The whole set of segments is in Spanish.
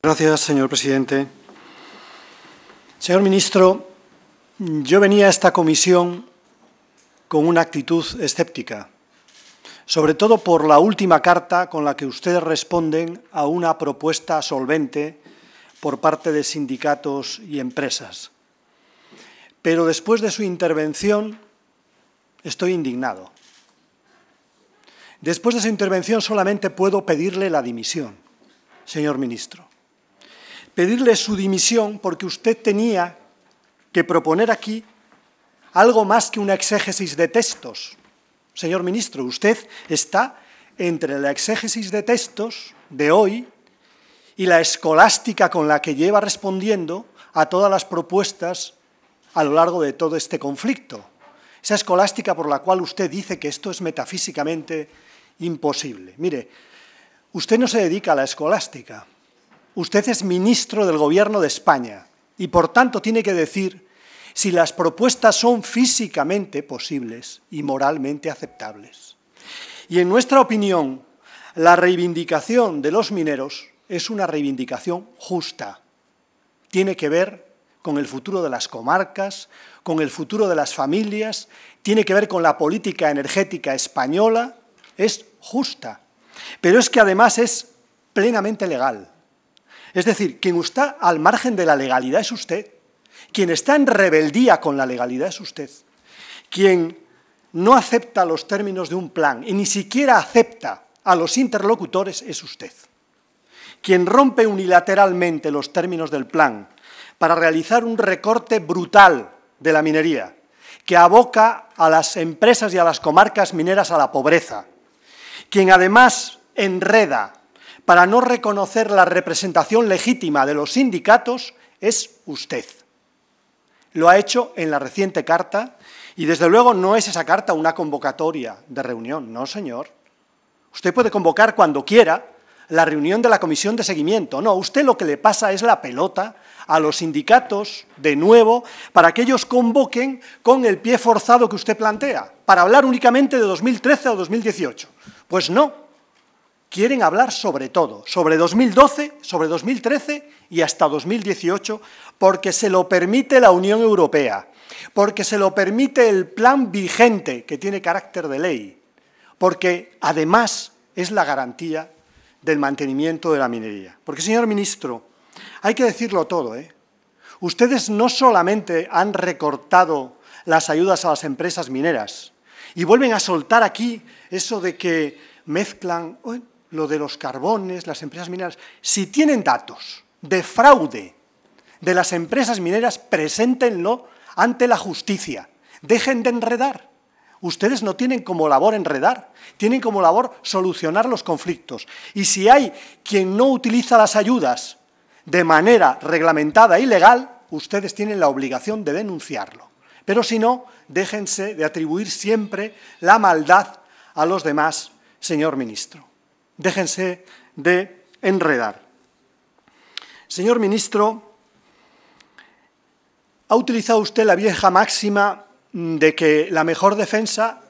Gracias, señor presidente. Señor ministro, yo venía a esta comisión con una actitud escéptica, sobre todo por la última carta con la que ustedes responden a una propuesta solvente por parte de sindicatos y empresas. Pero después de su intervención estoy indignado. Después de su intervención solamente puedo pedirle la dimisión, señor ministro pedirle su dimisión porque usted tenía que proponer aquí algo más que una exégesis de textos. Señor ministro, usted está entre la exégesis de textos de hoy y la escolástica con la que lleva respondiendo a todas las propuestas a lo largo de todo este conflicto. Esa escolástica por la cual usted dice que esto es metafísicamente imposible. Mire, usted no se dedica a la escolástica, usted es ministro del Gobierno de España y por tanto tiene que decir si las propuestas son físicamente posibles y moralmente aceptables. Y en nuestra opinión, la reivindicación de los mineros es una reivindicación justa. Tiene que ver con el futuro de las comarcas, con el futuro de las familias, tiene que ver con la política energética española, es justa. Pero es que además es plenamente legal. Es decir, quien está al margen de la legalidad es usted. Quien está en rebeldía con la legalidad es usted. Quien no acepta los términos de un plan y ni siquiera acepta a los interlocutores es usted. Quien rompe unilateralmente los términos del plan para realizar un recorte brutal de la minería que aboca a las empresas y a las comarcas mineras a la pobreza. Quien además enreda para no reconocer la representación legítima de los sindicatos es usted. Lo ha hecho en la reciente carta y desde luego no es esa carta una convocatoria de reunión, no señor. Usted puede convocar cuando quiera la reunión de la comisión de seguimiento. No, a usted lo que le pasa es la pelota a los sindicatos, de nuevo, para que ellos convoquen con el pie forzado que usted plantea, para hablar únicamente de 2013 o 2018. Pues no, quieren hablar sobre todo, sobre 2012, sobre 2013 y hasta 2018, porque se lo permite la Unión Europea, porque se lo permite el plan vigente que tiene carácter de ley, porque además es la garantía del mantenimiento de la minería. Porque, señor ministro, hay que decirlo todo, ¿eh? Ustedes no solamente han recortado las ayudas a las empresas mineras y vuelven a soltar aquí eso de que mezclan, lo de los carbones, las empresas mineras, si tienen datos de fraude de las empresas mineras, preséntenlo ante la justicia. Dejen de enredar. Ustedes no tienen como labor enredar, tienen como labor solucionar los conflictos. Y si hay quien no utiliza las ayudas de manera reglamentada y legal, ustedes tienen la obligación de denunciarlo. Pero si no, déjense de atribuir siempre la maldad a los demás, señor ministro. Déjense de enredar. Señor ministro, ha utilizado usted la vieja máxima de que la mejor defensa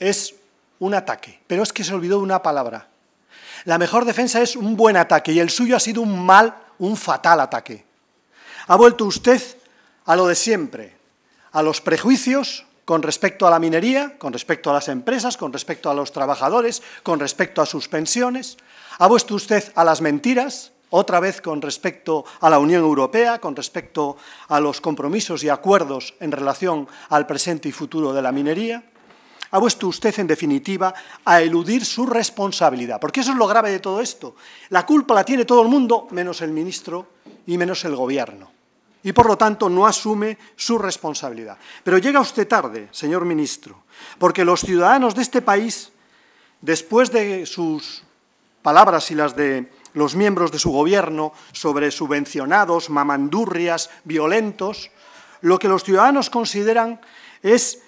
es un ataque, pero es que se olvidó una palabra. La mejor defensa es un buen ataque y el suyo ha sido un mal, un fatal ataque. Ha vuelto usted a lo de siempre, a los prejuicios, con respecto a la minería, con respecto a las empresas, con respecto a los trabajadores, con respecto a sus pensiones. Ha puesto usted a las mentiras, otra vez con respecto a la Unión Europea, con respecto a los compromisos y acuerdos en relación al presente y futuro de la minería. Ha puesto usted, en definitiva, a eludir su responsabilidad, porque eso es lo grave de todo esto. La culpa la tiene todo el mundo, menos el ministro y menos el gobierno y por lo tanto no asume su responsabilidad. Pero llega usted tarde, señor ministro, porque los ciudadanos de este país, después de sus palabras y las de los miembros de su gobierno sobre subvencionados, mamandurrias, violentos, lo que los ciudadanos consideran es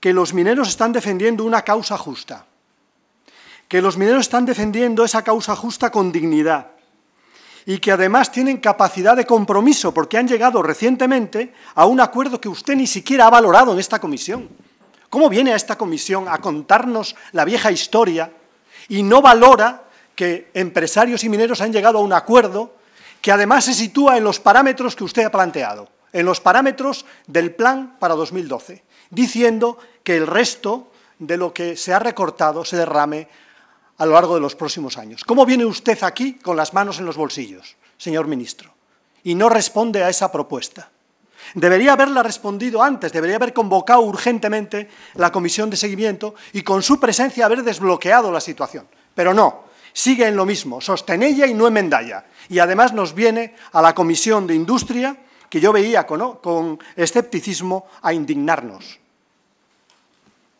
que los mineros están defendiendo una causa justa, que los mineros están defendiendo esa causa justa con dignidad, y que además tienen capacidad de compromiso porque han llegado recientemente a un acuerdo que usted ni siquiera ha valorado en esta comisión. ¿Cómo viene a esta comisión a contarnos la vieja historia y no valora que empresarios y mineros han llegado a un acuerdo que además se sitúa en los parámetros que usted ha planteado, en los parámetros del plan para 2012, diciendo que el resto de lo que se ha recortado se derrame a lo largo de los próximos años. ¿Cómo viene usted aquí con las manos en los bolsillos, señor ministro? Y no responde a esa propuesta. Debería haberla respondido antes, debería haber convocado urgentemente la comisión de seguimiento y con su presencia haber desbloqueado la situación. Pero no, sigue en lo mismo, sostenella y no emendalla. Y además nos viene a la comisión de industria, que yo veía con escepticismo, a indignarnos,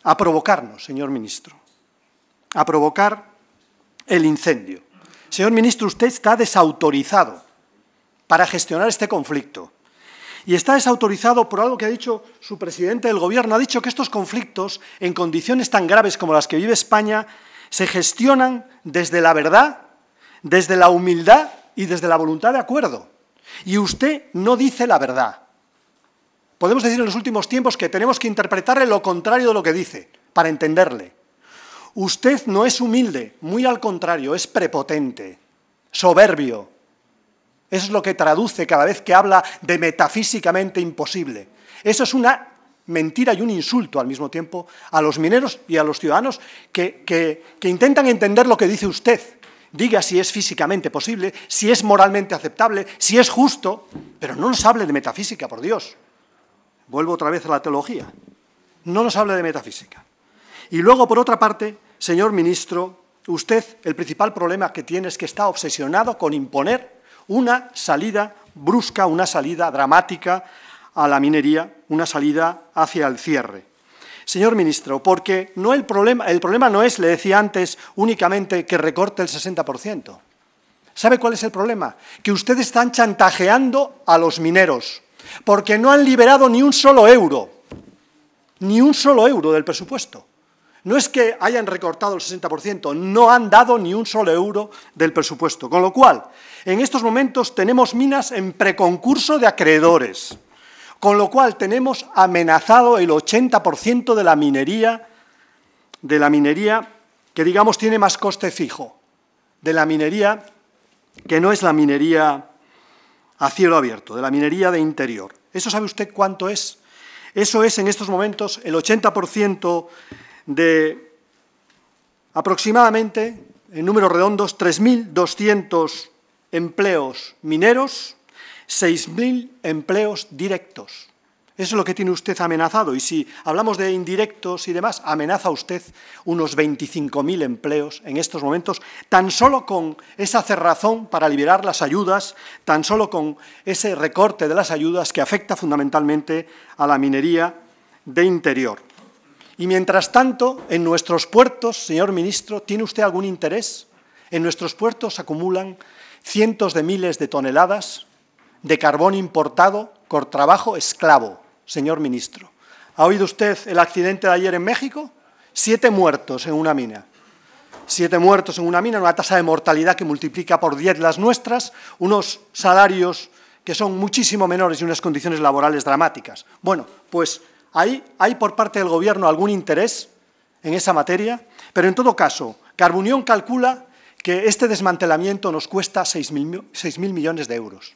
a provocarnos, señor ministro a provocar el incendio. Señor ministro, usted está desautorizado para gestionar este conflicto. Y está desautorizado por algo que ha dicho su presidente del Gobierno. Ha dicho que estos conflictos, en condiciones tan graves como las que vive España, se gestionan desde la verdad, desde la humildad y desde la voluntad de acuerdo. Y usted no dice la verdad. Podemos decir en los últimos tiempos que tenemos que interpretarle lo contrario de lo que dice, para entenderle. Usted no es humilde, muy al contrario, es prepotente, soberbio. Eso es lo que traduce cada vez que habla de metafísicamente imposible. Eso es una mentira y un insulto al mismo tiempo a los mineros y a los ciudadanos que, que intentan entender lo que dice usted. Diga si es físicamente posible, si es moralmente aceptable, si es justo, pero no nos hable de metafísica, por Dios. Vuelvo otra vez a la teología. No nos hable de metafísica. Y luego, por otra parte, señor ministro, usted el principal problema que tiene es que está obsesionado con imponer una salida brusca, una salida dramática a la minería, una salida hacia el cierre. Señor ministro, porque no el, problema, el problema no es, le decía antes, únicamente que recorte el 60%. ¿Sabe cuál es el problema? Que ustedes están chantajeando a los mineros, porque no han liberado ni un solo euro, ni un solo euro del presupuesto. No es que hayan recortado el 60%, no han dado ni un solo euro del presupuesto. Con lo cual, en estos momentos tenemos minas en preconcurso de acreedores, con lo cual tenemos amenazado el 80% de la minería, de la minería que digamos tiene más coste fijo, de la minería que no es la minería a cielo abierto, de la minería de interior. ¿Eso sabe usted cuánto es? Eso es en estos momentos el 80% de aproximadamente, en números redondos, 3.200 empleos mineros, 6.000 empleos directos. Eso es lo que tiene usted amenazado. Y si hablamos de indirectos y demás, amenaza usted unos 25.000 empleos en estos momentos, tan solo con esa cerrazón para liberar las ayudas, tan solo con ese recorte de las ayudas que afecta fundamentalmente a la minería de interior. Y mientras tanto, en nuestros puertos, señor ministro, ¿tiene usted algún interés? En nuestros puertos acumulan cientos de miles de toneladas de carbón importado por trabajo esclavo, señor ministro. ¿Ha oído usted el accidente de ayer en México? Siete muertos en una mina. Siete muertos en una mina, una tasa de mortalidad que multiplica por diez las nuestras, unos salarios que son muchísimo menores y unas condiciones laborales dramáticas. Bueno, pues ¿Hay, por parte del Gobierno algún interés en esa materia? Pero en todo caso, Carbunión calcula que este desmantelamiento nos cuesta 6.000 millones de euros,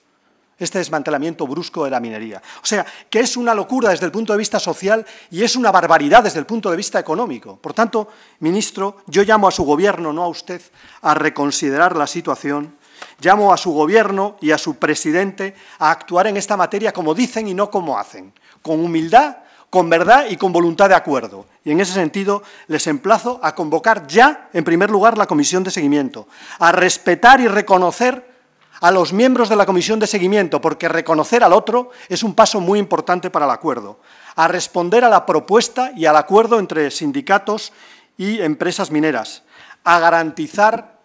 este desmantelamiento brusco de la minería. O sea, que es una locura desde el punto de vista social y es una barbaridad desde el punto de vista económico. Por tanto, ministro, yo llamo a su gobierno, no a usted, a reconsiderar la situación. Llamo a su gobierno y a su presidente a actuar en esta materia como dicen y no como hacen, con humildad con verdad y con voluntad de acuerdo. Y en ese sentido les emplazo a convocar ya, en primer lugar, la comisión de seguimiento, a respetar y reconocer a los miembros de la comisión de seguimiento, porque reconocer al otro es un paso muy importante para el acuerdo, a responder a la propuesta y al acuerdo entre sindicatos y empresas mineras, a garantizar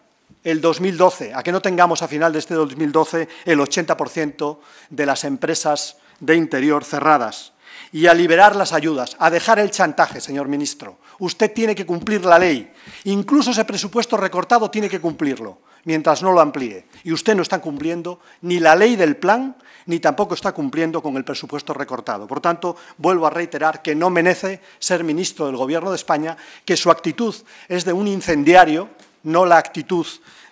el 2012, a que no tengamos a final de este 2012 el 80% de las empresas de interior cerradas y a liberar las ayudas, a dejar el chantaje, señor ministro. Usted tiene que cumplir la ley. Incluso ese presupuesto recortado tiene que cumplirlo, mientras no lo amplíe. Y usted no está cumpliendo ni la ley del plan, ni tampoco está cumpliendo con el presupuesto recortado. Por tanto, vuelvo a reiterar que no merece ser ministro del Gobierno de España, que su actitud es de un incendiario, no la actitud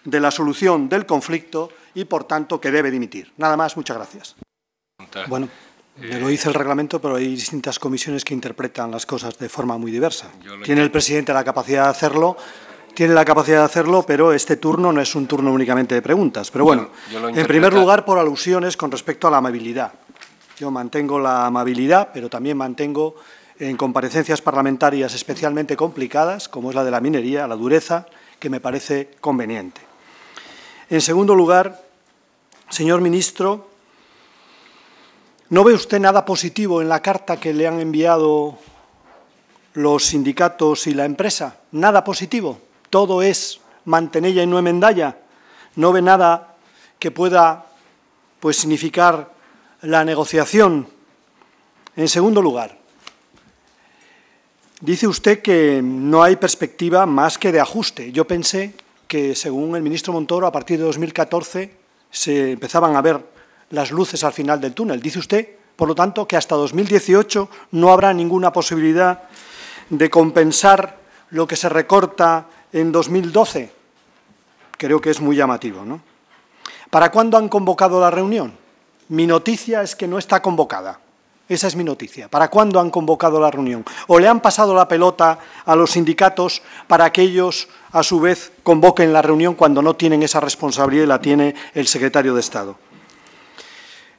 de la solución del conflicto y, por tanto, que debe dimitir. Nada más, muchas gracias. Bueno. Eh, lo dice el reglamento, pero hay distintas comisiones que interpretan las cosas de forma muy diversa. Tiene el presidente la capacidad de hacerlo, tiene la capacidad de hacerlo, pero este turno no es un turno únicamente de preguntas. Pero bueno en primer lugar, por alusiones con respecto a la amabilidad. Yo mantengo la amabilidad, pero también mantengo en comparecencias parlamentarias especialmente complicadas, como es la de la minería, la dureza, que me parece conveniente. En segundo lugar, señor ministro, ¿No ve usted nada positivo en la carta que le han enviado los sindicatos y la empresa? Nada positivo. Todo es mantenella y no emendalla. No ve nada que pueda pues, significar la negociación. En segundo lugar, dice usted que no hay perspectiva más que de ajuste. Yo pensé que, según el ministro Montoro, a partir de 2014 se empezaban a ver las luces al final del túnel. Dice usted, por lo tanto, que hasta 2018 no habrá ninguna posibilidad de compensar lo que se recorta en 2012. Creo que es muy llamativo, ¿no? ¿Para cuándo han convocado la reunión? Mi noticia es que no está convocada. Esa es mi noticia. ¿Para cuándo han convocado la reunión? ¿O le han pasado la pelota a los sindicatos para que ellos, a su vez, convoquen la reunión cuando no tienen esa responsabilidad y la tiene el secretario de Estado?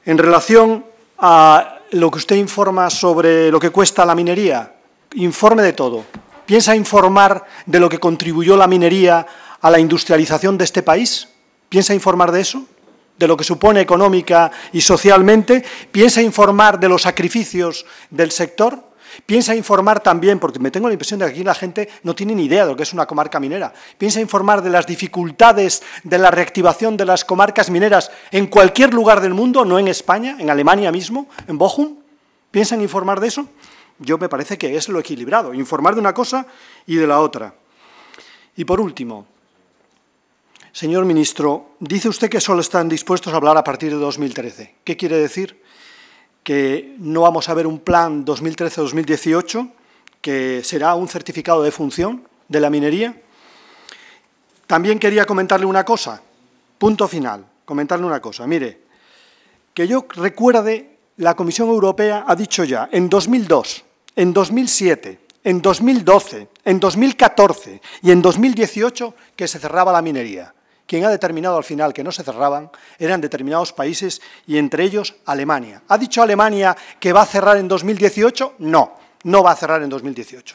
En relación a lo que usted informa sobre lo que cuesta la minería, informe de todo. ¿Piensa informar de lo que contribuyó la minería a la industrialización de este país? ¿Piensa informar de eso? ¿De lo que supone económica y socialmente? ¿Piensa informar de los sacrificios del sector? Piensa informar también, porque me tengo la impresión de que aquí la gente no tiene ni idea de lo que es una comarca minera. Piensa informar de las dificultades de la reactivación de las comarcas mineras en cualquier lugar del mundo, no en España, en Alemania mismo, en Bochum. ¿Piensa en informar de eso? Yo me parece que es lo equilibrado, informar de una cosa y de la otra. Y por último, señor ministro, dice usted que solo están dispuestos a hablar a partir de 2013. ¿Qué quiere decir? que no vamos a ver un plan 2013-2018, que será un certificado de función de la minería. También quería comentarle una cosa, punto final, comentarle una cosa. Mire, que yo recuerde, la Comisión Europea ha dicho ya, en 2002, en 2007, en 2012, en 2014 y en 2018, que se cerraba la minería. Quien ha determinado al final que no se cerraban eran determinados países y entre ellos Alemania. ¿Ha dicho Alemania que va a cerrar en 2018? No, no va a cerrar en 2018.